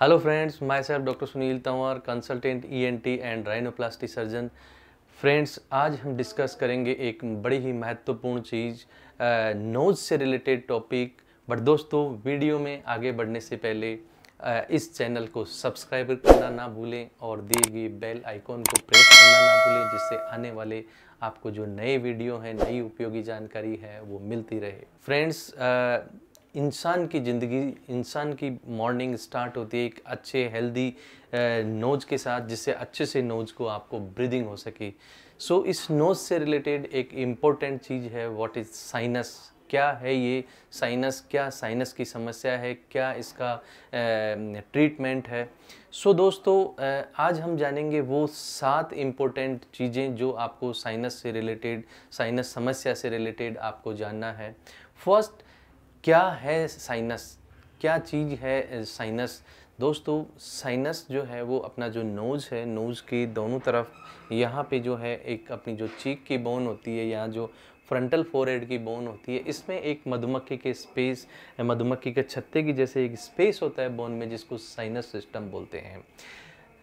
Hello friends myself doctor Sunil Tanwar consultant ENT and rhinoplasty surgeon friends आज हम discuss करेंगे एक बड़ी ही महत्वपूर्ण चीज़ नोज से रिलेटेड टॉपिक बट दोस्तों वीडियो में आगे बढ़ने से पहले इस चैनल को सब्सक्राइब करना ना भूलें और दिए गए बेल आइकॉन को प्रेस करना ना भूलें जिससे आने वाले आपको जो नए वीडियो हैं नई उपयोगी जानकारी है वो मिलती रहे फ्रेंड्स इंसान की ज़िंदगी इंसान की मॉर्निंग स्टार्ट होती है एक अच्छे हेल्दी नोज के साथ जिससे अच्छे से नोज को आपको ब्रीदिंग हो सके सो so, इस नोज से रिलेटेड एक इम्पोर्टेंट चीज़ है व्हाट इज़ साइनस क्या है ये साइनस क्या साइनस की समस्या है क्या इसका ट्रीटमेंट है सो so, दोस्तों आज हम जानेंगे वो सात इम्पोर्टेंट चीज़ें जो आपको साइनस से रिलेटेड साइनस समस्या से रिलेटेड आपको जानना है फर्स्ट क्या है साइनस क्या चीज़ है साइनस दोस्तों साइनस जो है वो अपना जो नोज़ है नोज़ के दोनों तरफ यहाँ पे जो है एक अपनी जो चीक की बोन होती है या जो फ्रंटल फोरहेड की बोन होती है इसमें एक मधुमक्खी के स्पेस मधुमक्खी के छत्ते की जैसे एक स्पेस होता है बोन में जिसको साइनस सिस्टम बोलते हैं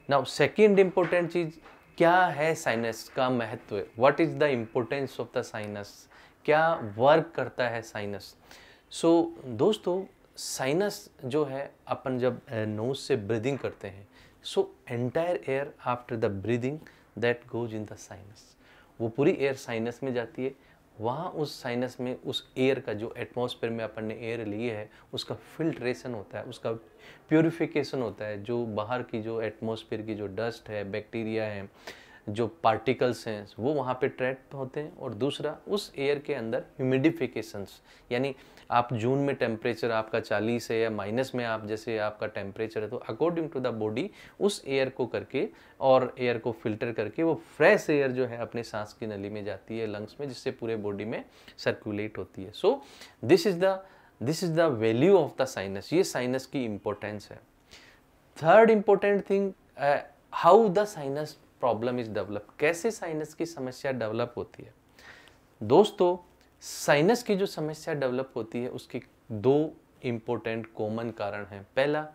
नाउ सेकेंड इम्पोर्टेंट चीज़ क्या है साइनस का महत्व what is the importance of the sinus क्या वर्क करता है साइनस सो so, दोस्तों साइनस जो है अपन जब नोज से ब्रीदिंग करते हैं so entire air after the breathing that goes in the sinus वो पूरी एयर साइनस में जाती है वहाँ उस साइनस में उस एयर का जो एटमॉस्फेयर में अपन ने एयर लिए है उसका फिल्ट्रेशन होता है उसका प्योरिफिकेशन होता है जो बाहर की जो एटमॉस्फेयर की जो डस्ट है बैक्टीरिया है जो पार्टिकल्स हैं वो वहाँ पे ट्रैक होते हैं और दूसरा उस एयर के अंदर ह्यूमिडिफिकेशंस यानी आप जून में टेम्परेचर आपका 40 है या माइनस में आप जैसे आपका टेम्परेचर है तो अकॉर्डिंग टू द बॉडी उस एयर को करके और एयर को फिल्टर करके वो फ्रेश एयर जो है अपने सांस की नली में जाती है लंग्स में जिससे पूरे बॉडी में सर्कुलेट होती है so this is the this is the value of the sinus ये साइनस की इम्पोर्टेंस है third important thing how the sinus problem is develop कैसे साइनस की समस्या डेवलप होती है दोस्तों साइनस की जो समस्या डेवलप होती है उसके दो इम्पोर्टेंट कॉमन कारण हैं पहला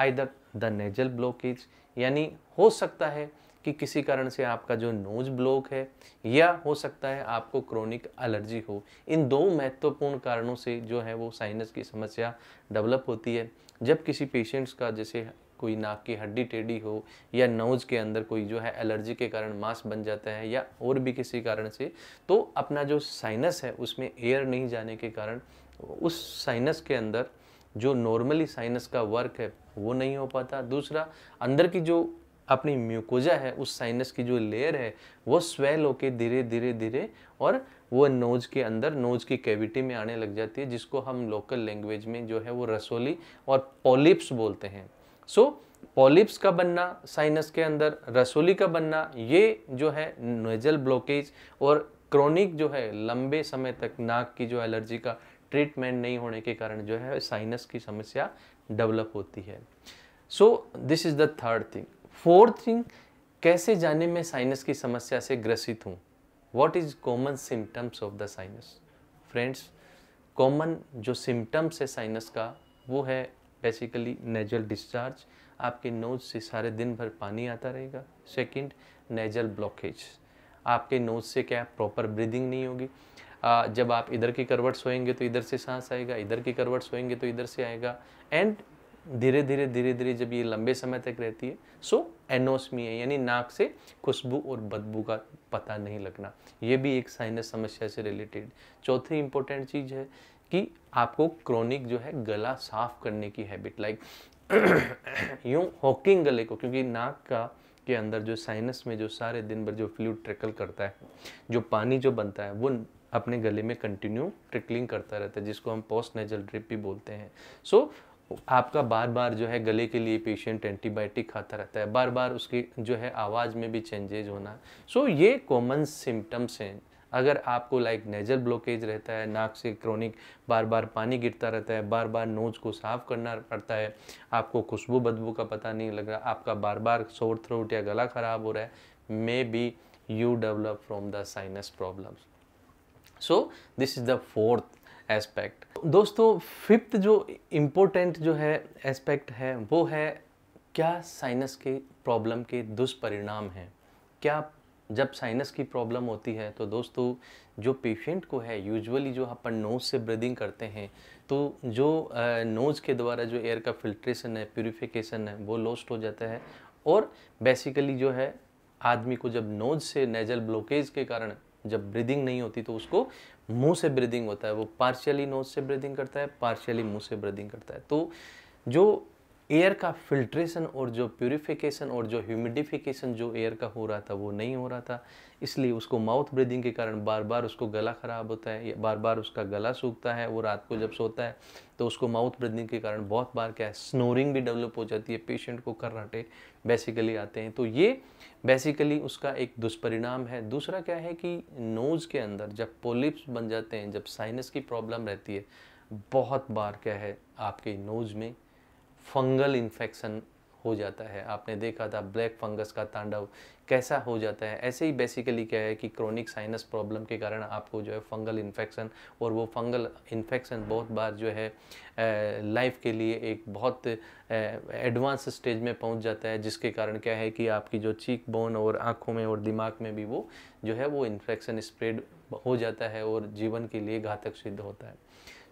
आइदर द नेजल ब्लॉकेज यानी हो सकता है कि किसी कारण से आपका जो नोज ब्लॉक है या हो सकता है आपको क्रोनिक एलर्जी हो इन दो महत्वपूर्ण कारणों से जो है वो साइनस की समस्या डेवलप होती है जब किसी पेशेंट्स का जैसे कोई नाक की हड्डी टेढ़ी हो या नोज़ के अंदर कोई जो है एलर्जी के कारण मांस बन जाता है या और भी किसी कारण से तो अपना जो साइनस है उसमें एयर नहीं जाने के कारण उस साइनस के अंदर जो नॉर्मली साइनस का वर्क है वो नहीं हो पाता दूसरा अंदर की जो अपनी म्यूकोजा है उस साइनस की जो लेयर है वो स्वेल होके धीरे धीरे धीरे और वो नोज के अंदर नोज की कैविटी में आने लग जाती है जिसको हम लोकल लैंग्वेज में जो है वो रसोली और पॉलिप्स बोलते हैं सो पॉलिप्स का बनना साइनस के अंदर रसोली का बनना ये जो है नेजल ब्लॉकेज और क्रोनिक जो है लंबे समय तक नाक की जो एलर्जी का ट्रीटमेंट नहीं होने के कारण जो है साइनस की समस्या डेवलप होती है so this is the third thing fourth thing कैसे जाने मैं साइनस की समस्या से ग्रसित हूँ what is common symptoms of the sinus friends common जो सिम्टम्स है साइनस का वो है बेसिकली नेजल डिस्चार्ज आपके नोज से सारे दिन भर पानी आता रहेगा सेकंड नेजल ब्लॉकेज आपके नोज से क्या प्रॉपर ब्रीदिंग नहीं होगी आ, जब आप इधर की करवट सोएंगे तो इधर से सांस आएगा इधर की करवट सोएंगे तो इधर से आएगा एंड धीरे धीरे धीरे धीरे जब ये लंबे समय तक रहती है सो एनोसमी है यानी नाक से खुशबू और बदबू का पता नहीं लगना ये भी एक साइनस समस्या से रिलेटेड चौथी इंपॉर्टेंट चीज़ है कि आपको क्रोनिक जो है गला साफ करने की हैबिट लाइक यूँ हॉकिंग गले को क्योंकि नाक का के अंदर जो साइनस में जो सारे दिन भर जो फ्लू ट्रिकल करता है जो पानी जो बनता है वो अपने गले में कंटिन्यू ट्रिकलिंग करता रहता है जिसको हम पोस्ट नेजल ड्रिप भी बोलते हैं सो so, आपका बार बार जो है गले के लिए पेशेंट एंटीबायोटिक खाता रहता है बार बार उसकी जो है आवाज़ में भी चेंजेज होना सो so, ये कॉमन सिम्टम्स हैं अगर आपको लाइक नेजल ब्लॉकेज रहता है नाक से क्रोनिक बार बार पानी गिरता रहता है बार बार नोज को साफ करना पड़ता है आपको खुशबू बदबू का पता नहीं लग रहा आपका बार बार शोर थ्रोट या गला ख़राब हो रहा है maybe you develop from the sinus problem so this is the fourth aspect दोस्तों फिफ्थ जो इम्पोर्टेंट जो है एस्पेक्ट है वो है क्या साइनस के प्रॉब्लम के दुष्परिणाम हैं क्या जब साइनस की प्रॉब्लम होती है तो दोस्तों जो पेशेंट को है यूजुअली जो अपन नोज़ से ब्रीदिंग करते हैं तो जो नोज़ के द्वारा जो एयर का फिल्ट्रेशन है प्योरीफिकेशन है वो लॉस्ट हो जाता है और बेसिकली जो है आदमी को जब नोज से नेजल ब्लॉकेज के कारण जब ब्रीदिंग नहीं होती तो उसको मुंह से ब्रीदिंग होता है वो पार्शियली नोज से ब्रीदिंग करता है पार्शियली मुंह से ब्रीदिंग करता है तो जो एयर का फिल्ट्रेशन और जो प्योरीफिकेशन और जो ह्यूमिडिफिकेशन जो एयर का हो रहा था वो नहीं हो रहा था इसलिए उसको माउथ ब्रीदिंग के कारण बार बार उसको गला ख़राब होता है बार बार उसका गला सूखता है वो रात को जब सोता है तो उसको माउथ ब्रीदिंग के कारण बहुत बार क्या है स्नोरिंग भी डेवलप हो जाती है पेशेंट को कर्राटे बेसिकली आते हैं तो ये बेसिकली उसका एक दुष्परिणाम है दूसरा क्या है कि नोज़ के अंदर जब पोलिप्स बन जाते हैं जब साइनस की प्रॉब्लम रहती है बहुत बार क्या है आपके नोज़ में फंगल इन्फेक्शन हो जाता है आपने देखा था ब्लैक फंगस का तांडव कैसा हो जाता है ऐसे ही बेसिकली क्या है कि क्रॉनिक साइनस प्रॉब्लम के कारण आपको जो है फंगल इन्फेक्शन और वो फंगल इन्फेक्शन बहुत बार जो है लाइफ के लिए एक बहुत एडवांस स्टेज में पहुंच जाता है जिसके कारण क्या है कि आपकी जो चीक बोन और आँखों में और दिमाग में भी वो जो है वो इन्फेक्शन स्प्रेड हो जाता है और जीवन के लिए घातक सिद्ध होता है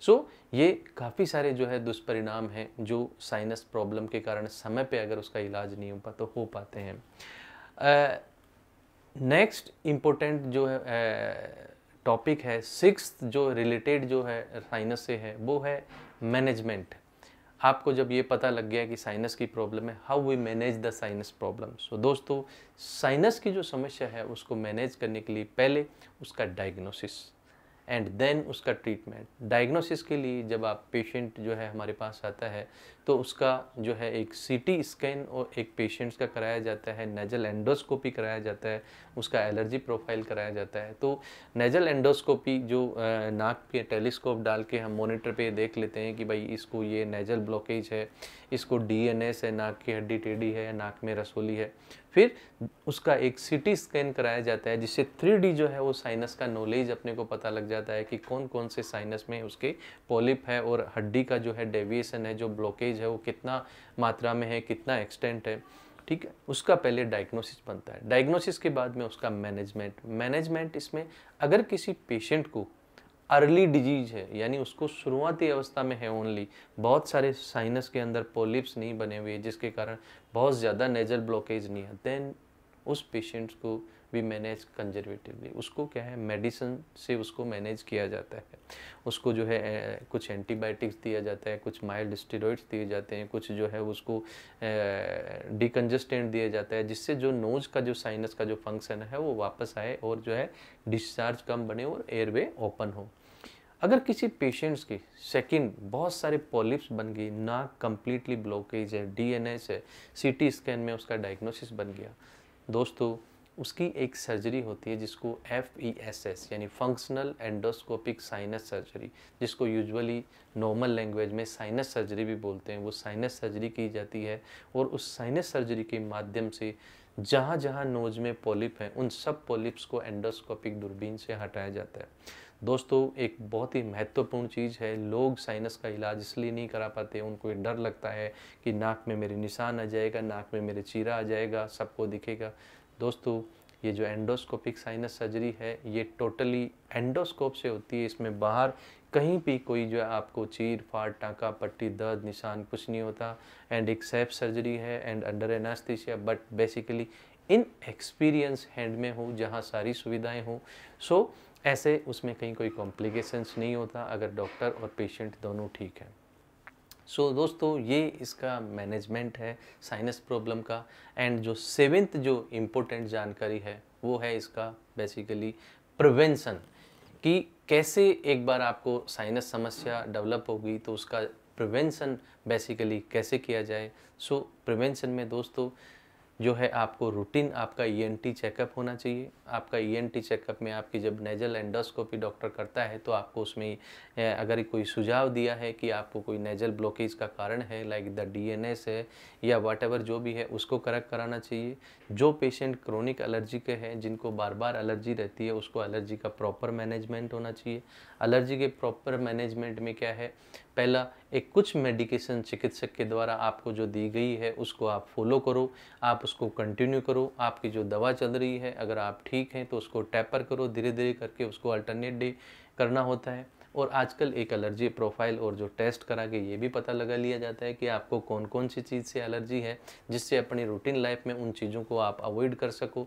सो so, ये काफ़ी सारे जो है दुष्परिणाम हैं जो साइनस प्रॉब्लम के कारण समय पे अगर उसका इलाज नहीं हो पा तो हो पाते हैं नेक्स्ट uh, इम्पोर्टेंट जो है टॉपिक uh, है सिक्स जो रिलेटेड जो है साइनस से है वो है मैनेजमेंट आपको जब ये पता लग गया कि साइनस की प्रॉब्लम है how we manage the sinus problem so दोस्तों साइनस की जो समस्या है उसको मैनेज करने के लिए पहले उसका डायग्नोसिस एंड देन उसका ट्रीटमेंट डायग्नोसिस के लिए जब आप पेशेंट जो है हमारे पास आता है तो उसका जो है एक सीटी स्कैन और एक पेशेंट्स का कराया जाता है नेजल एंडोस्कोपी कराया जाता है उसका एलर्जी प्रोफाइल कराया जाता है तो नेजल एंडोस्कोपी जो नाक पे टेलीस्कोप डाल के हम मोनिटर पे देख लेते हैं कि भाई इसको ये नेजल ब्लॉकेज है इसको डी है नाक की हड्डी टेढ़ी है नाक में रसोली है फिर उसका एक सिटी स्कैन कराया जाता है जिससे थ्री जो है वो साइनस का नॉलेज अपने को पता लग जाता है कि कौन कौन से साइनस में उसके पॉलिप है और हड्डी का जो है डेविएसन है जो ब्लॉकेज है वो कितना मात्रा में है कितना एक्सटेंट है ठीक है उसका पहले डायग्नोसिस बनता है डायग्नोसिस के बाद में उसका मैनेजमेंट मैनेजमेंट इसमें अगर किसी पेशेंट को अर्ली डिजीज है यानी उसको शुरुआती अवस्था में है ओनली बहुत सारे साइनस के अंदर पोलिप्स नहीं बने हुए जिसके कारण बहुत ज़्यादा नेजल ब्लॉकेज नहीं है देन उस पेशेंट्स को वी मैनेज कंजर्वेटिवली उसको क्या है मेडिसिन से उसको मैनेज किया जाता है उसको जो है कुछ एंटीबायोटिक्स दिया जाता है कुछ माइल्ड स्टेरॉइड्स दिए जाते हैं कुछ जो है उसको डिकन्जस्टेंट दिया जाता है जिससे जो नोज का जो साइनस का जो फंक्शन है वो वापस आए और जो है डिस्चार्ज कम बने और एयरवे ओपन हो अगर किसी पेशेंट्स की सेकंड बहुत सारे पॉलिप्स बन गई ना कम्प्लीटली ब्लॉकेज है डीएनएस है सीटी स्कैन में उसका डायग्नोसिस बन गया दोस्तों उसकी एक सर्जरी होती है जिसको एफ ई एस एस यानी फंक्शनल एंडोस्कोपिक साइनस सर्जरी जिसको यूजुअली नॉर्मल लैंग्वेज में साइनस सर्जरी भी बोलते हैं वो साइनस सर्जरी की जाती है और उस साइनस सर्जरी के माध्यम से जहाँ जहाँ नोज में पॉलिप हैं उन सब पॉलिप्स को एंडोस्कोपिक दूरबीन से हटाया जाता है दोस्तों एक बहुत ही महत्वपूर्ण चीज़ है लोग साइनस का इलाज इसलिए नहीं करा पाते उनको ये डर लगता है कि नाक में मेरे निशान आ जाएगा नाक में मेरे चीरा आ जाएगा सबको दिखेगा दोस्तों ये जो एंडोस्कोपिक साइनस सर्जरी है ये टोटली एंडोस्कोप से होती है इसमें बाहर कहीं भी कोई जो है आपको चीर फाड़ टाँका पट्टी दर्द निशान कुछ नहीं होता एंड एक सेफ सर्जरी है and under anaesthesia but basically in experience hand में हो जहाँ सारी सुविधाएं हों सो so, ऐसे उसमें कहीं कोई कॉम्प्लिकेशंस नहीं होता अगर डॉक्टर और पेशेंट दोनों ठीक हैं सो so, दोस्तों ये इसका मैनेजमेंट है साइनस प्रॉब्लम का एंड जो सेवेंथ जो इम्पोर्टेंट जानकारी है वो है इसका बेसिकली प्रिवेंशन कि कैसे एक बार आपको साइनस समस्या डेवलप होगी तो उसका प्रिवेंशन बेसिकली कैसे किया जाए सो so, प्रिवेंशन में दोस्तों जो है आपको रूटीन आपका ई e चेकअप होना चाहिए आपका ई e चेकअप में आपकी जब नेजल एंडोस्कोपी डॉक्टर करता है तो आपको उसमें अगर कोई सुझाव दिया है कि आपको कोई नेजल ब्लॉकेज का कारण है लाइक द डीएनएस है या वाट जो भी है उसको करेक्ट कराना चाहिए जो पेशेंट क्रोनिक एलर्जी के हैं जिनको बार बार एलर्जी रहती है उसको एलर्जी का प्रॉपर मैनेजमेंट होना चाहिए एलर्जी के प्रॉपर मैनेजमेंट में क्या है पहला एक कुछ मेडिकेशन चिकित्सक के द्वारा आपको जो दी गई है उसको आप फॉलो करो आप उसको कंटिन्यू करो आपकी जो दवा चल रही है अगर आप ठीक हैं तो उसको टैपर करो धीरे धीरे करके उसको अल्टरनेट डे करना होता है और आजकल एक एलर्जी प्रोफाइल और जो टेस्ट करा के ये भी पता लगा लिया जाता है कि आपको कौन कौन सी चीज़ से एलर्जी है जिससे अपनी रूटीन लाइफ में उन चीज़ों को आप अवॉइड कर सको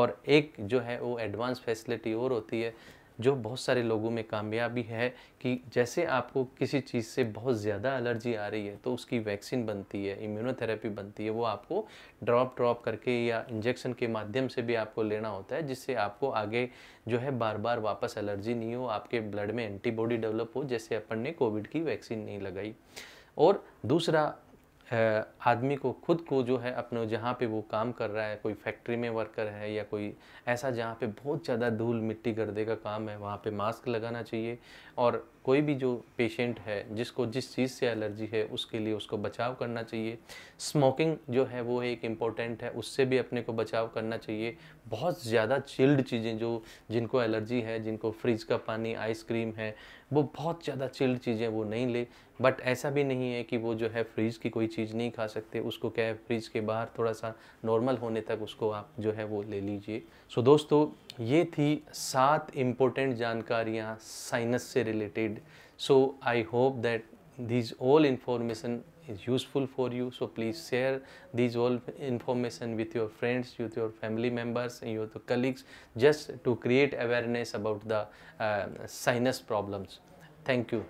और एक जो है वो एडवांस फैसिलिटी और होती है जो बहुत सारे लोगों में कामयाबी है कि जैसे आपको किसी चीज़ से बहुत ज़्यादा एलर्जी आ रही है तो उसकी वैक्सीन बनती है इम्यूनोथेरेपी बनती है वो आपको ड्रॉप ड्रॉप करके या इंजेक्शन के माध्यम से भी आपको लेना होता है जिससे आपको आगे जो है बार बार वापस एलर्जी नहीं हो आपके ब्लड में एंटीबॉडी डेवलप हो जैसे अपन ने कोविड की वैक्सीन नहीं लगाई और दूसरा आदमी को खुद को जो है अपने जहाँ पे वो काम कर रहा है कोई फैक्ट्री में वर्कर है या कोई ऐसा जहाँ पे बहुत ज़्यादा धूल मिट्टी गर्दे का काम है वहाँ पे मास्क लगाना चाहिए और कोई भी जो पेशेंट है जिसको जिस चीज़ से एलर्जी है उसके लिए उसको बचाव करना चाहिए स्मोकिंग जो है वो एक इम्पॉर्टेंट है उससे भी अपने को बचाव करना चाहिए बहुत ज़्यादा चिल्ड चीज़ें जो जिनको एलर्जी है जिनको फ्रिज का पानी आइसक्रीम है वो बहुत ज़्यादा चिल्ड चीज़ें वो नहीं ले बट ऐसा भी नहीं है कि वो जो है फ्रिज की कोई चीज़ नहीं खा सकते उसको क्या है फ्रिज के बाहर थोड़ा सा नॉर्मल होने तक उसको आप जो है वो ले लीजिए सो so, दोस्तों ये थी सात इम्पोर्टेंट जानकारियाँ साइनस से related So I hope that these all information is useful for you. So please share these all information with your friends, with your family members, and your colleagues, just to create awareness about the uh, sinus problems. Thank you.